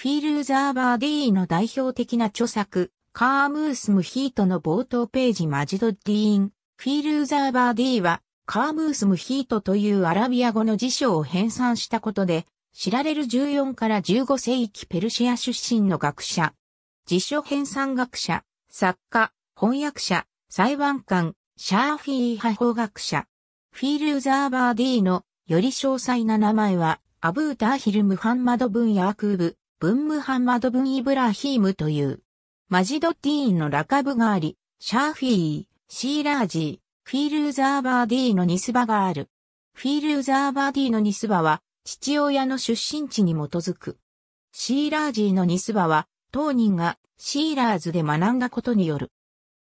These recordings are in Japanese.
フィール・ザーバー・ディーの代表的な著作、カームース・ムヒートの冒頭ページマジド・ディーン、フィール・ザーバー・ディーは、カームース・ムヒートというアラビア語の辞書を編纂したことで、知られる14から15世紀ペルシア出身の学者、辞書編纂学者、作家、翻訳者、裁判官、シャーフィー派法学者、フィール・ザーバー・ディーのより詳細な名前は、アブー・ターヒル・ムハンマド・ブン・ヤークーブ、ブンムハンマド・ブン・イブラヒームという、マジド・ティーンのラカブがあり、シャーフィー、シーラージー、フィール・ザーバーディーのニスバがある。フィール・ザーバーディーのニスバは、父親の出身地に基づく。シーラージーのニスバは、当人がシーラーズで学んだことによる。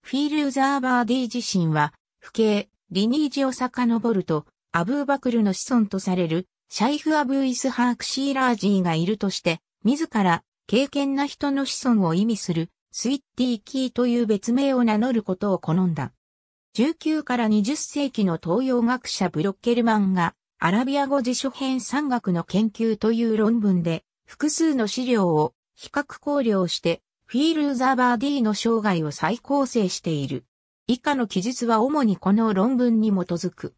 フィール・ザーバーディー自身は、父兄、リニージを遡ると、アブーバクルの子孫とされる、シャイフ・アブーイス・ハーク・シーラージーがいるとして、自ら、敬虔な人の子孫を意味する、スイッティ・キーという別名を名乗ることを好んだ。19から20世紀の東洋学者ブロッケルマンが、アラビア語辞書編山学の研究という論文で、複数の資料を比較考慮して、フィール・ザ・バーディの生涯を再構成している。以下の記述は主にこの論文に基づく。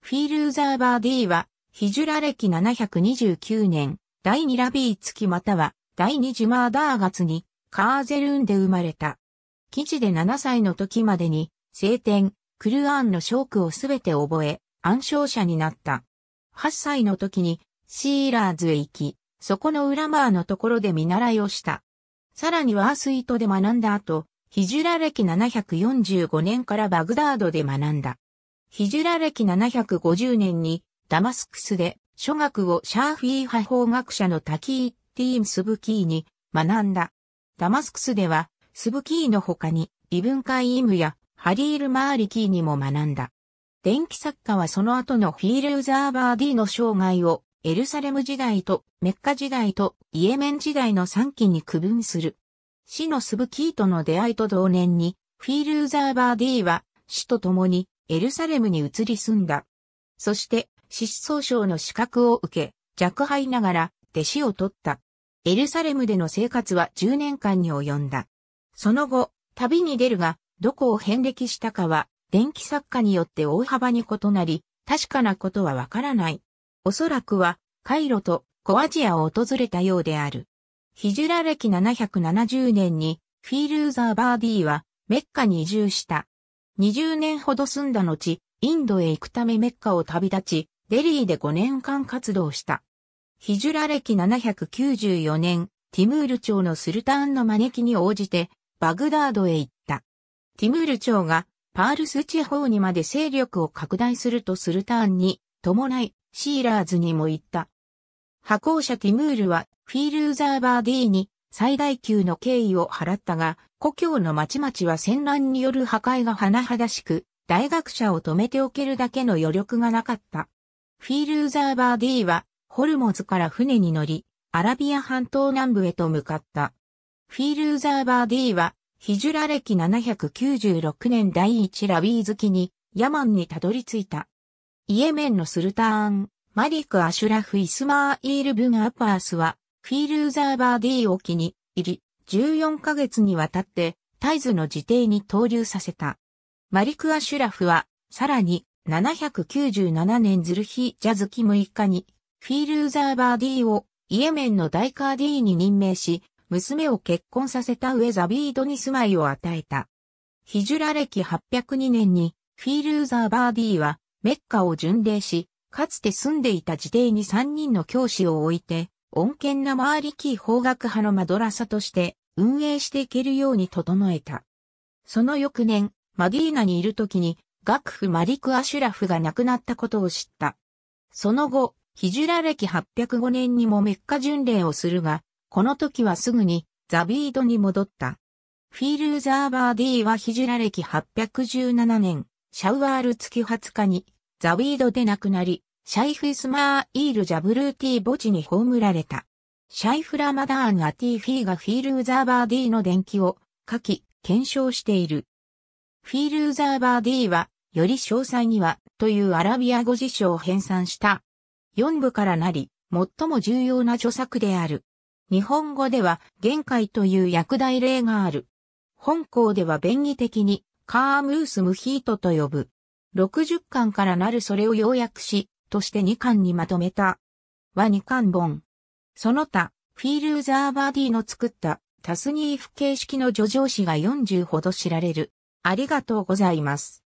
フィール・ザーバーディは、ヒジュラ歴729年、第二ラビー月または第二ジマーダー月にカーゼルーンで生まれた。記事で7歳の時までに聖典、クルアーンのショークをすべて覚え、暗唱者になった。8歳の時にシーラーズへ行き、そこの裏マーのところで見習いをした。さらにワースイートで学んだ後、ヒジュラ歴745年からバグダードで学んだ。ヒジュラ歴750年にダマスクスで書学をシャーフィー派法学者のタキー・ティーン・スブキーに学んだ。ダマスクスでは、スブキーの他に、異文化イムやハリール・マーリキーにも学んだ。電気作家はその後のフィール・ウザーバー・ディの生涯をエルサレム時代とメッカ時代とイエメン時代の3期に区分する。死のスブキーとの出会いと同年に、フィール・ウザーバー・ディは死と共にエルサレムに移り住んだ。そして死死相症の資格を受け、弱敗ながら弟子を取った。エルサレムでの生活は10年間に及んだ。その後、旅に出るが、どこを遍歴したかは、電気作家によって大幅に異なり、確かなことはわからない。おそらくは、カイロとコアジアを訪れたようである。ヒジュラ歴770年に、フィールーザーバーディーは、メッカに移住した。20年ほど住んだ後、インドへ行くためメッカを旅立ち、デリーで5年間活動した。ヒジュラ歴794年、ティムール朝のスルターンの招きに応じて、バグダードへ行った。ティムール朝がパールス地方にまで勢力を拡大するとスルターンに伴いシーラーズにも行った。破校者ティムールはフィール・ザーバーディーに最大級の敬意を払ったが、故郷の町々は戦乱による破壊が甚だしく、大学者を止めておけるだけの余力がなかった。フィール・ザーバー D は、ホルモズから船に乗り、アラビア半島南部へと向かった。フィール・ザーバー D は、ヒジュラ歴796年第1ラビー月に、ヤマンにたどり着いた。イエメンのスルターン、マリク・アシュラフ・イスマーイール・ブン・アパースは、フィール・ザーバー D を機に入り、14ヶ月にわたって、タイズの自邸に投留させた。マリク・アシュラフは、さらに、797年ズルヒジャズキ6日に、フィールーザーバーディーをイエメンのダイカーディーに任命し、娘を結婚させた上ザビードに住まいを与えた。ヒジュラ歴802年に、フィールーザーバーディーは、メッカを巡礼し、かつて住んでいた自邸に3人の教師を置いて、穏健な周りきキ法学派のマドラサとして運営していけるように整えた。その翌年、マディーナにいる時に学府マリク・アシュラフが亡くなったことを知った。その後、ヒジュラ歴805年にもメッカ巡礼をするが、この時はすぐにザビードに戻った。フィール・ザーバー・ディはヒジュラ歴817年、シャウワール月20日にザビードで亡くなり、シャイフ・イスマー・イール・ジャブルーティー墓地に葬られた。シャイフ・ラマダーン・アティ・フィーがフィール・ザーバー・ディーの伝記を書き、検証している。フィール・ザーバー・ディーはより詳細には、というアラビア語辞書を編纂した。四部からなり、最も重要な著作である。日本語では、玄界という訳題例がある。本校では便宜的に、カームースムヒートと呼ぶ。60巻からなるそれを要約し、として2巻にまとめた。は2巻本。その他、フィール・ザーバーディの作ったタスニーフ形式の叙情詩が40ほど知られる。ありがとうございます。